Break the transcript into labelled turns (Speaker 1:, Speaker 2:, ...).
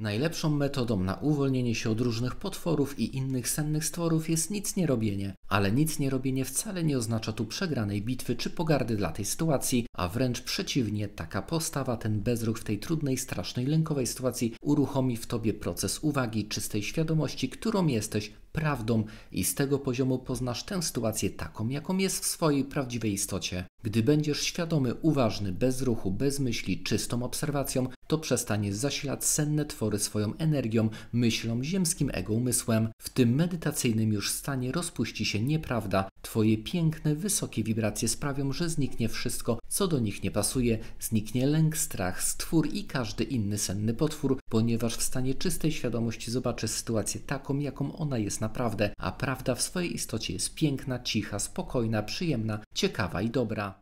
Speaker 1: Najlepszą metodą na uwolnienie się od różnych potworów i innych sennych stworów jest nic nie robienie, ale nic nie robienie wcale nie oznacza tu przegranej bitwy czy pogardy dla tej sytuacji, a wręcz przeciwnie, taka postawa, ten bezruch w tej trudnej, strasznej, lękowej sytuacji uruchomi w tobie proces uwagi, czystej świadomości, którą jesteś, prawdą i z tego poziomu poznasz tę sytuację taką, jaką jest w swojej prawdziwej istocie. Gdy będziesz świadomy, uważny, bez ruchu, bez myśli, czystą obserwacją, to przestanie zasilać senne twory swoją energią, myślą, ziemskim ego umysłem. W tym medytacyjnym już stanie rozpuści się nieprawda. Twoje piękne, wysokie wibracje sprawią, że zniknie wszystko, co do nich nie pasuje, zniknie lęk, strach, stwór i każdy inny senny potwór, ponieważ w stanie czystej świadomości zobaczy sytuację taką, jaką ona jest naprawdę, a prawda w swojej istocie jest piękna, cicha, spokojna, przyjemna, ciekawa i dobra.